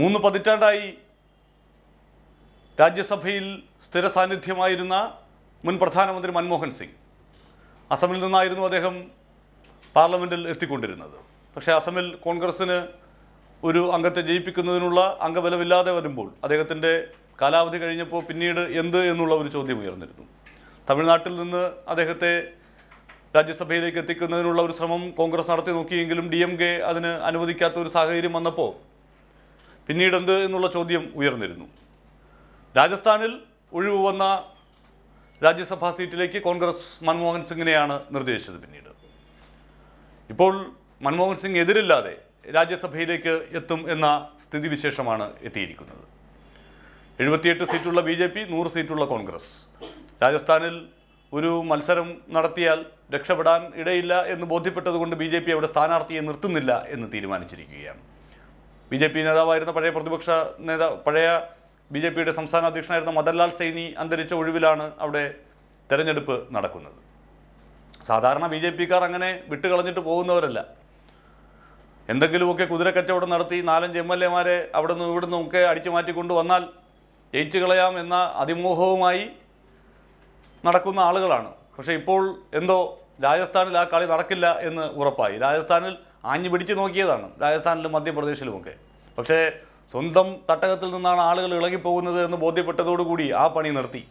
മൂന്ന് പതിറ്റാണ്ടായി രാജ്യസഭയിൽ സ്ഥിര സാന്നിധ്യമായിരുന്ന മുൻ പ്രധാനമന്ത്രി മൻമോഹൻ സിംഗ് അസമിൽ നിന്നായിരുന്നു അദ്ദേഹം പാർലമെൻറ്റിൽ എത്തിക്കൊണ്ടിരുന്നത് പക്ഷേ അസമിൽ കോൺഗ്രസ്സിന് ഒരു അംഗത്തെ ജയിപ്പിക്കുന്നതിനുള്ള അംഗബലമില്ലാതെ വരുമ്പോൾ അദ്ദേഹത്തിൻ്റെ കാലാവധി കഴിഞ്ഞപ്പോൾ പിന്നീട് എന്ത് എന്നുള്ള ഒരു ചോദ്യം ഉയർന്നിരുന്നു തമിഴ്നാട്ടിൽ നിന്ന് അദ്ദേഹത്തെ രാജ്യസഭയിലേക്ക് എത്തിക്കുന്നതിനുള്ള ഒരു ശ്രമം കോൺഗ്രസ് നടത്തി നോക്കിയെങ്കിലും ഡി എം കെ അതിന് അനുവദിക്കാത്ത ഒരു സാഹചര്യം വന്നപ്പോൾ പിന്നീട് എന്ത് എന്നുള്ള ചോദ്യം ഉയർന്നിരുന്നു രാജസ്ഥാനിൽ ഒഴിവ് വന്ന രാജ്യസഭാ സീറ്റിലേക്ക് കോൺഗ്രസ് മൻമോഹൻ സിംഗിനെയാണ് നിർദ്ദേശിച്ചത് പിന്നീട് ഇപ്പോൾ മൻമോഹൻ സിംഗ് എതിരില്ലാതെ രാജ്യസഭയിലേക്ക് എത്തും എന്ന സ്ഥിതിവിശേഷമാണ് എത്തിയിരിക്കുന്നത് എഴുപത്തിയെട്ട് സീറ്റുള്ള ബി ജെ പി നൂറ് സീറ്റുള്ള കോൺഗ്രസ് രാജസ്ഥാനിൽ ഒരു മത്സരം നടത്തിയാൽ രക്ഷപ്പെടാൻ ഇടയില്ല എന്ന് ബോധ്യപ്പെട്ടതുകൊണ്ട് ബി ജെ പി അവിടെ സ്ഥാനാർത്ഥിയെ നിർത്തുന്നില്ല എന്ന് തീരുമാനിച്ചിരിക്കുകയാണ് ബി ജെ പി നേതാവായിരുന്ന പഴയ പ്രതിപക്ഷ നേതാ പഴയ ബി ജെ പിയുടെ സംസ്ഥാന അധ്യക്ഷനായിരുന്ന മദൻലാൽ സൈനി അന്തരിച്ച ഒഴിവിലാണ് അവിടെ തെരഞ്ഞെടുപ്പ് നടക്കുന്നത് സാധാരണ ബി ജെ പിക്കാർ അങ്ങനെ വിട്ടുകളഞ്ഞിട്ട് പോകുന്നവരല്ല എന്തെങ്കിലുമൊക്കെ കുതിരക്കച്ചവടം നടത്തി നാലഞ്ച് എം എൽ എമാരെ അവിടെ നിന്നും ഇവിടെ നിന്നൊക്കെ അടിച്ചു മാറ്റിക്കൊണ്ട് വന്നാൽ ജയിച്ചു കളയാം എന്ന അതിമോഹവുമായി നടക്കുന്ന ആളുകളാണ് പക്ഷേ ഇപ്പോൾ എന്തോ രാജസ്ഥാനിൽ ആ കളി നടക്കില്ല എന്ന് ഉറപ്പായി രാജസ്ഥാനിൽ ആഞ്ഞു പിടിച്ചു നോക്കിയതാണ് രാജസ്ഥാനിലും മധ്യപ്രദേശിലുമൊക്കെ പക്ഷേ സ്വന്തം തട്ടകത്തിൽ നിന്നാണ് ആളുകൾ ഇളകിപ്പോകുന്നത് എന്ന് ബോധ്യപ്പെട്ടതോടുകൂടി ആ പണി നിർത്തി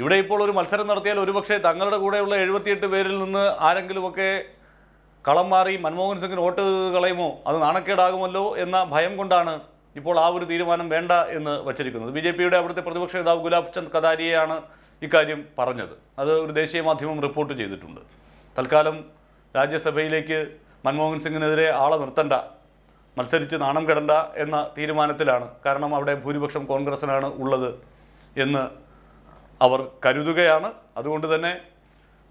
ഇവിടെ ഇപ്പോൾ ഒരു മത്സരം നടത്തിയാൽ ഒരുപക്ഷെ തങ്ങളുടെ കൂടെയുള്ള എഴുപത്തിയെട്ട് പേരിൽ നിന്ന് ആരെങ്കിലുമൊക്കെ കളം മാറി മൻമോഹൻ സിംഗിന് വോട്ട് കളയുമോ അത് നാണക്കേടാകുമല്ലോ എന്ന ഭയം കൊണ്ടാണ് ഇപ്പോൾ ആ ഒരു തീരുമാനം വേണ്ട എന്ന് വച്ചിരിക്കുന്നത് ബി ജെ പിയുടെ അവിടുത്തെ പ്രതിപക്ഷ നേതാവ് ഗുലാബ് ചന്ദ് കതാരിയെയാണ് ഇക്കാര്യം പറഞ്ഞത് അത് ഒരു ദേശീയ മാധ്യമം റിപ്പോർട്ട് ചെയ്തിട്ടുണ്ട് തൽക്കാലം രാജ്യസഭയിലേക്ക് മൻമോഹൻ സിംഗിനെതിരെ ആളെ നിർത്തണ്ട മത്സരിച്ച് നാണം കെടണ്ട എന്ന തീരുമാനത്തിലാണ് കാരണം അവിടെ ഭൂരിപക്ഷം കോൺഗ്രസിനാണ് ഉള്ളത് എന്ന് അവർ കരുതുകയാണ് അതുകൊണ്ട് തന്നെ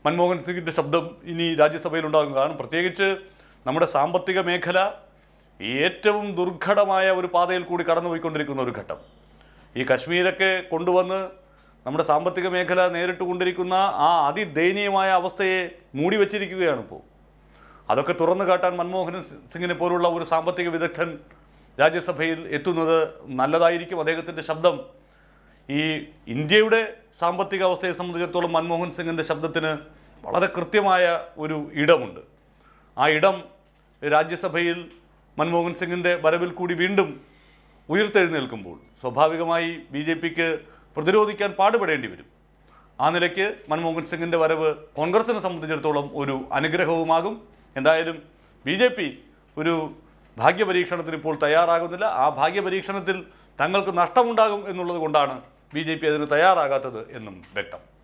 മൻമോഹൻ സിംഗിൻ്റെ ശബ്ദം ഇനി രാജ്യസഭയിൽ ഉണ്ടാകും കാരണം പ്രത്യേകിച്ച് നമ്മുടെ സാമ്പത്തിക മേഖല ഏറ്റവും ദുർഘടമായ ഒരു പാതയിൽ കൂടി കടന്നുപോയിക്കൊണ്ടിരിക്കുന്ന ഒരു ഘട്ടം ഈ കശ്മീരൊക്കെ കൊണ്ടുവന്ന് നമ്മുടെ സാമ്പത്തിക മേഖല നേരിട്ട് കൊണ്ടിരിക്കുന്ന ആ അതിദയനീയമായ അവസ്ഥയെ മൂടിവെച്ചിരിക്കുകയാണ് ഇപ്പോൾ അതൊക്കെ തുറന്നു കാട്ടാൻ മൻമോഹൻ സിംഗിനെ പോലുള്ള ഒരു സാമ്പത്തിക വിദഗ്ധൻ രാജ്യസഭയിൽ എത്തുന്നത് നല്ലതായിരിക്കും അദ്ദേഹത്തിൻ്റെ ശബ്ദം ഈ ഇന്ത്യയുടെ സാമ്പത്തിക അവസ്ഥയെ സംബന്ധിച്ചിടത്തോളം മൻമോഹൻ സിംഗിൻ്റെ ശബ്ദത്തിന് വളരെ കൃത്യമായ ഒരു ഇടമുണ്ട് ആ ഇടം രാജ്യസഭയിൽ മൻമോഹൻ സിംഗിൻ്റെ വരവിൽ കൂടി വീണ്ടും ഉയർത്തെഴുന്നേൽക്കുമ്പോൾ സ്വാഭാവികമായി ബി ജെ പിക്ക് പ്രതിരോധിക്കാൻ പാടുപെടേണ്ടി വരും ആ നിലയ്ക്ക് മൻമോഹൻ സിംഗിൻ്റെ വരവ് കോൺഗ്രസിനെ സംബന്ധിച്ചിടത്തോളം ഒരു അനുഗ്രഹവുമാകും എന്തായാലും ബി ജെ പി ഒരു ഭാഗ്യപരീക്ഷണത്തിന് ഇപ്പോൾ തയ്യാറാകുന്നില്ല ആ ഭാഗ്യപരീക്ഷണത്തിൽ തങ്ങൾക്ക് നഷ്ടമുണ്ടാകും എന്നുള്ളത് കൊണ്ടാണ് ബി ജെ പി അതിന് തയ്യാറാകാത്തത് എന്നും വ്യക്തം